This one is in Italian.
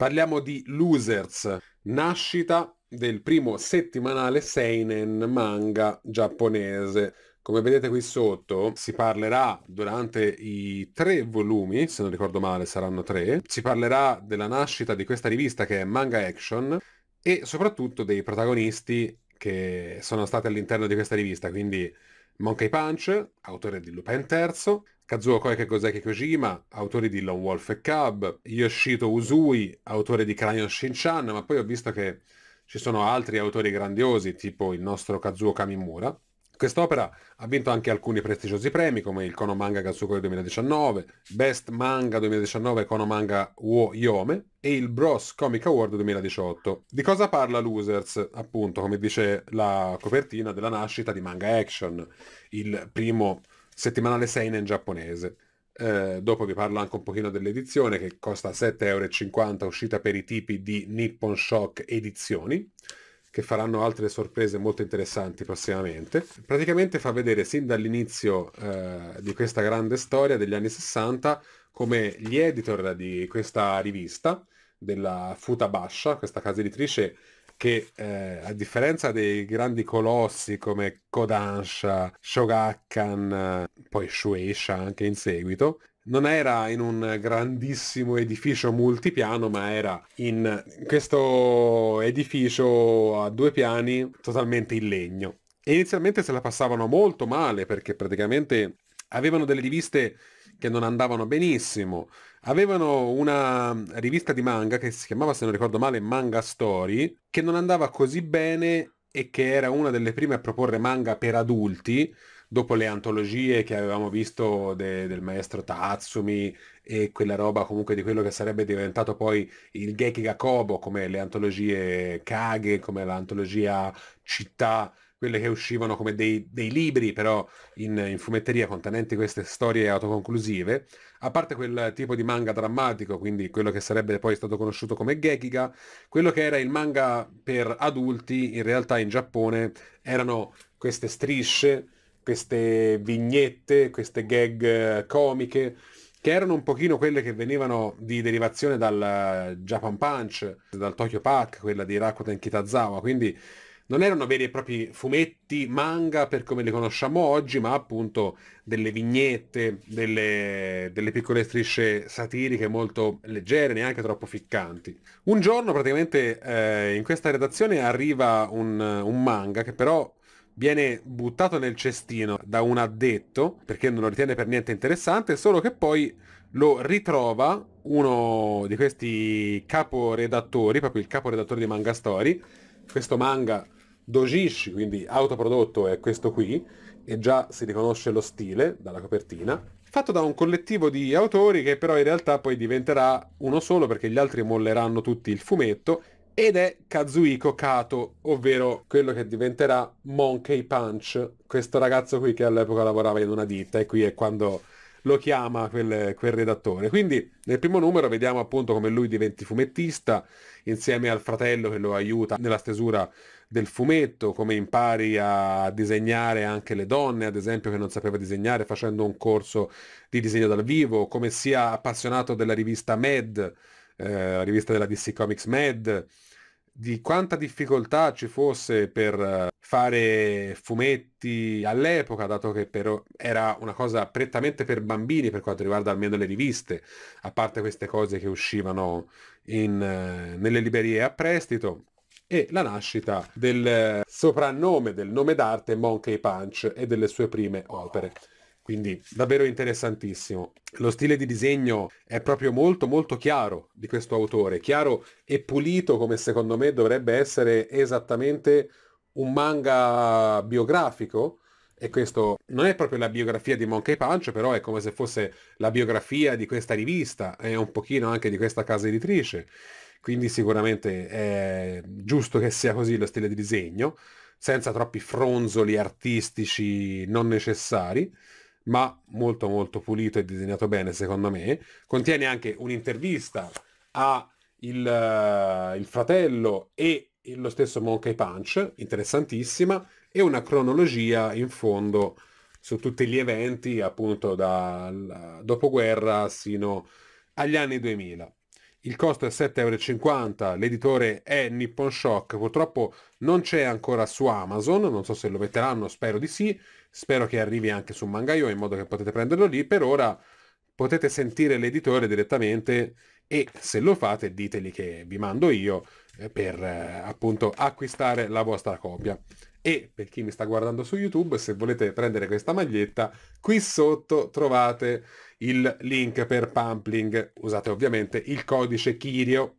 Parliamo di Losers, nascita del primo settimanale Seinen manga giapponese. Come vedete qui sotto si parlerà durante i tre volumi, se non ricordo male saranno tre, si parlerà della nascita di questa rivista che è Manga Action e soprattutto dei protagonisti che sono stati all'interno di questa rivista, quindi Monkey Punch, autore di Lupin III, Kazuo Koike e Goseki Kojima, autore di Lone Wolf e Cub, Yoshito Usui, autore di Crayon Shin-chan, ma poi ho visto che ci sono altri autori grandiosi, tipo il nostro Kazuo Kamimura, Quest'opera ha vinto anche alcuni prestigiosi premi come il Kono Manga Gatsuko 2019, Best Manga 2019 Kono Manga Wo Yome e il Bros Comic Award 2018. Di cosa parla Losers? Appunto, come dice la copertina della nascita di Manga Action, il primo settimanale seinen giapponese. Eh, dopo vi parlo anche un pochino dell'edizione che costa 7,50€ uscita per i tipi di Nippon Shock Edizioni che faranno altre sorprese molto interessanti prossimamente. Praticamente fa vedere sin dall'inizio eh, di questa grande storia degli anni 60 come gli editor di questa rivista, della Futabasha, questa casa editrice che eh, a differenza dei grandi colossi come Kodansha, Shogakkan, eh, poi Shueisha anche in seguito, non era in un grandissimo edificio multipiano, ma era in questo edificio a due piani totalmente in legno. E inizialmente se la passavano molto male perché praticamente avevano delle riviste che non andavano benissimo. Avevano una rivista di manga che si chiamava, se non ricordo male, Manga Story, che non andava così bene e che era una delle prime a proporre manga per adulti dopo le antologie che avevamo visto de, del maestro Tatsumi e quella roba comunque di quello che sarebbe diventato poi il Geki Gakobo, come le antologie Kage, come l'antologia Città, quelle che uscivano come dei, dei libri però in, in, fumetteria contenenti queste storie autoconclusive, a parte quel tipo di manga drammatico, quindi quello che sarebbe poi stato conosciuto come Gekiga, quello che era il manga per adulti in realtà in Giappone erano queste strisce queste vignette, queste gag eh, comiche, che erano un pochino quelle che venivano di derivazione dal eh, Japan Punch, dal Tokyo Pack, quella di Rakuten Kitazawa, quindi non erano veri e propri fumetti, manga per come li conosciamo oggi, ma appunto delle vignette, delle, delle, piccole strisce satiriche molto leggere, neanche troppo ficcanti. Un giorno praticamente eh, in questa redazione arriva un, un manga che però viene buttato nel cestino da un addetto perché non lo ritiene per niente interessante, solo che poi lo ritrova uno di questi caporedattori, proprio il caporedattore di Manga Story, questo manga Dojishi, quindi autoprodotto è questo qui, e già si riconosce lo stile dalla copertina, fatto da un collettivo di autori che però in realtà poi diventerà uno solo perché gli altri molleranno tutti il fumetto ed è Kazuhiko Kato, ovvero quello che diventerà Monkey Punch, questo ragazzo qui che all'epoca lavorava in una ditta e qui è quando lo chiama quel, quel, redattore. Quindi nel primo numero vediamo appunto come lui diventi fumettista insieme al fratello che lo aiuta nella stesura del fumetto, come impari a disegnare anche le donne, ad esempio che non sapeva disegnare facendo un corso di disegno dal vivo, come sia appassionato della rivista Mad eh, rivista della DC Comics Mad, di quanta difficoltà ci fosse per eh, fare fumetti all'epoca, dato che però era una cosa prettamente per bambini per quanto riguarda almeno le riviste, a parte queste cose che uscivano in, eh, nelle librerie a prestito e la nascita del eh, soprannome, del nome d'arte Monkey Punch e delle sue prime opere. Quindi davvero interessantissimo. Lo stile di disegno è proprio molto molto chiaro di questo autore, chiaro e pulito come secondo me dovrebbe essere esattamente un manga biografico. E questo non è proprio la biografia di Monkey Punch, però è come se fosse la biografia di questa rivista e un pochino anche di questa casa editrice. Quindi sicuramente è giusto che sia così lo stile di disegno, senza troppi fronzoli artistici non necessari ma molto molto pulito e disegnato bene secondo me. Contiene anche un'intervista a il, eh, il fratello e lo stesso Monkey Punch, interessantissima, e una cronologia in fondo su tutti gli eventi appunto dal dopoguerra sino agli anni 2000 il costo è 7,50 euro, l'editore è Nippon Shock, purtroppo non c'è ancora su Amazon, non so se lo metteranno, spero di sì, spero che arrivi anche su Mangaio in modo che potete prenderlo lì, per ora potete sentire l'editore direttamente e se lo fate diteli che vi mando io eh, per eh, appunto acquistare la vostra copia. E per chi mi sta guardando su YouTube, se volete prendere questa maglietta, qui sotto trovate il link per Pampling. Usate ovviamente il codice Kirio